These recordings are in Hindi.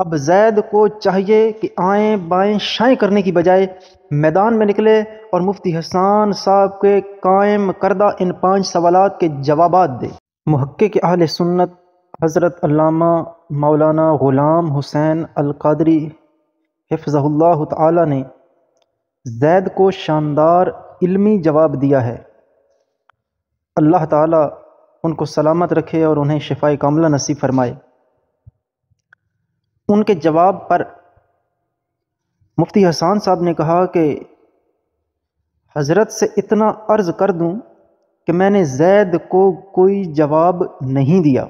अब जैद को चाहिए कि आएँ बाएँ शाएँ करने की बजाय मैदान में निकले और मुफ्ती हसान साहब के कायम करदा इन पाँच सवाल के जवाब दे महक्के के अहल सुन्नत हज़रत अल्लामा मौलाना ग़ुलाम हुसैन अलकादरी हिफजल्ला ताली ने जैद को शानदार इलमी जवाब दिया है अल्लाह ताला उनको सलामत रखे और उन्हें शिफा कामला नसीब फरमाए उनके जवाब पर मुफ्ती हसान साहब ने कहा कि हज़रत से इतना अर्ज़ कर दूं कि मैंने जैद को कोई जवाब नहीं दिया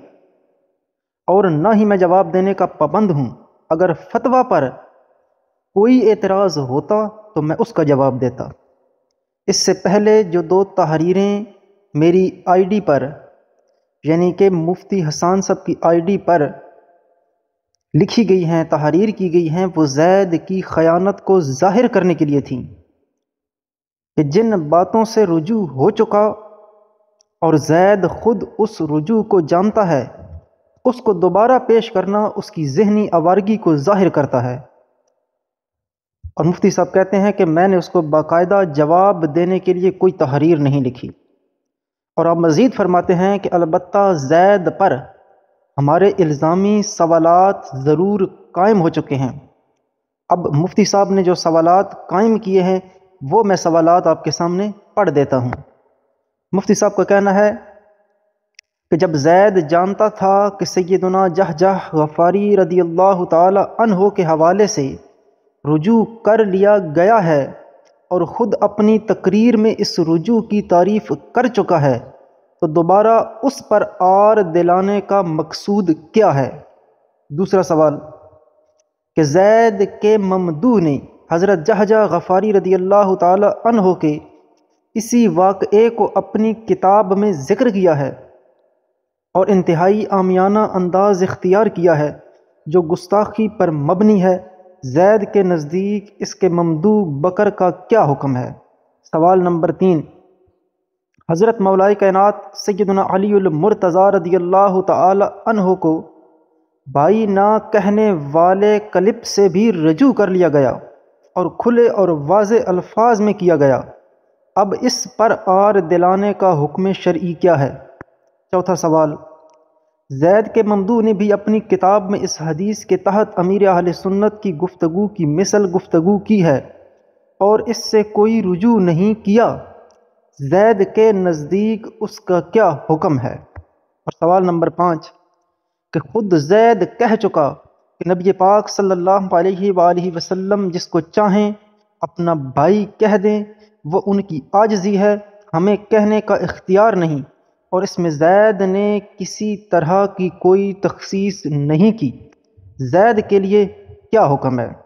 और ना ही मैं जवाब देने का पाबंद हूं अगर फतवा पर कोई एतराज़ होता तो मैं उसका जवाब देता इससे पहले जो दो तहरीरें मेरी आईडी पर यानी कि मुफ्ती हसान साहब की आईडी पर लिखी गई हैं तहरीर की गई हैं वो जैद की ख़यानत को ज़ाहिर करने के लिए थी कि जिन बातों से रुजू हो चुका और जैद ख़ुद उस रुजू को जानता है उसको दोबारा पेश करना उसकी जहनी आवारगी को ज़ाहिर करता है और मुफ्ती साहब कहते हैं कि मैंने उसको बाकायदा जवाब देने के लिए कोई तहरीर नहीं लिखी और आप मज़ीद फरमाते हैं कि अलबत् जैद पर हमारे इल्ज़ामी सवालत ज़रूर कायम हो चुके हैं अब मुफ्ती साहब ने जो सवाल कायम किए हैं वो मैं सवाल आपके सामने पढ़ देता हूँ मुफ्ती साहब का कहना है कि जब जैद जानता था कि सैदना जह जह गफ़ारी रदी अल्लाह तहो के हवाले से रुजू कर लिया गया है और ख़ुद अपनी तकरीर में इस रुजू की तारीफ़ कर चुका है तो दोबारा उस पर आर दिलाने का मकसूद क्या है दूसरा सवाल कि जैद के ममदू ने हज़रत जहजा गफ़ारी रदी अल्लाह तन हो के इसी वाक़े को अपनी किताब में ज़िक्र किया है और इंतहाई आमियाना अंदाज इख्तियार किया है जो गुस्ताखी पर मबनी है जैद के नज़दीक इसके ममदू बकर का क्या हुक्म है सवाल नंबर तीन हज़रत मौलाई कैनात सैदनामरतज़ा अलीमरतज़ा रदी अल्लाह को भाई ना कहने वाले कलिप से भी रजू कर लिया गया और खुले और वाज अल्फाज में किया गया अब इस पर आर दिलाने का हुक्म शर्य क्या है चौथा सवाल जैद के ममदू ने भी अपनी किताब में इस हदीस के तहत अमीर आल सुन्नत की गुफ्तु की मिसल गुफ्तु की है और इससे कोई रुजू नहीं किया जैद के नज़दीक उसका क्या हुक्म है और सवाल नंबर पाँच कि खुद जैद कह चुका कि नबी पाक सल्लल्लाहु अलैहि सल्ला वसल्लम जिसको चाहें अपना भाई कह दें वो उनकी आजजी है हमें कहने का इख्तियार नहीं और इसमें जैद ने किसी तरह की कोई तखसीस नहीं की जैद के लिए क्या हुक्म है